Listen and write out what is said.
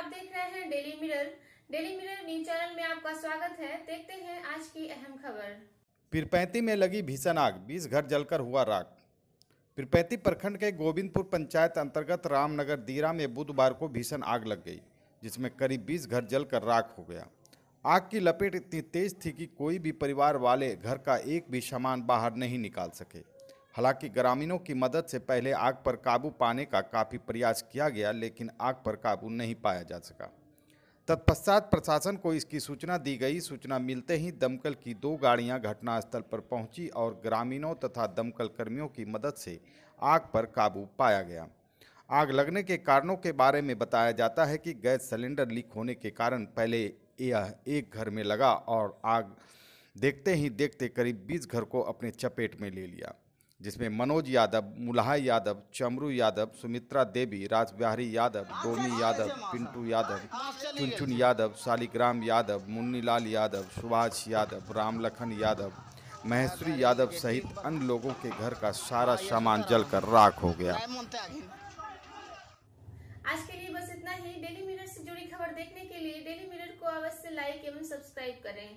आप देख रहे हैं daily mirror daily mirror news channel में आपका स्वागत है देखते हैं आज की अहम खबर पिरपैती में लगी भीषण आग 20 घर जलकर हुआ राख पिरपैती प्रखंड के गोविंदपुर पंचायत अंतर्गत रामनगर दीरा में बुधवार को भीषण आग लग गई जिसमें करीब 20 घर जलकर राख हो गया आग की लपेट इतनी तेज थी कि कोई भी परिवार वाले घर का एक भी सामान बाहर नहीं निकाल सके हालांकि ग्रामीणों की मदद से पहले आग पर काबू पाने का काफ़ी प्रयास किया गया लेकिन आग पर काबू नहीं पाया जा सका तत्पश्चात प्रशासन को इसकी सूचना दी गई सूचना मिलते ही दमकल की दो गाड़ियां घटनास्थल पर पहुंची और ग्रामीणों तथा दमकल कर्मियों की मदद से आग पर काबू पाया गया आग लगने के कारणों के बारे में बताया जाता है कि गैस सिलेंडर लीक होने के कारण पहले यह एक घर में लगा और आग देखते ही देखते करीब 20 घर को अपने चपेट में ले लिया जिसमें मनोज यादव मुलाहा यादव चमरू यादव सुमित्रा देवी राजबिहारी यादव डोमी यादव पिंटू यादव चुनचुन यादव शालिग्राम यादव मुन्नीलाल यादव सुभाष यादव रामलखन यादव महेश्वरी यादव सहित अन्य लोगों के घर का सारा हाँ, तो सामान जलकर राख हो गया आज के लिए बस इतना ही डेली मिरर से जुड़ी खबर देखने के लिए डेली मिरर को अवश्य लाइक एवं सब्सक्राइब करें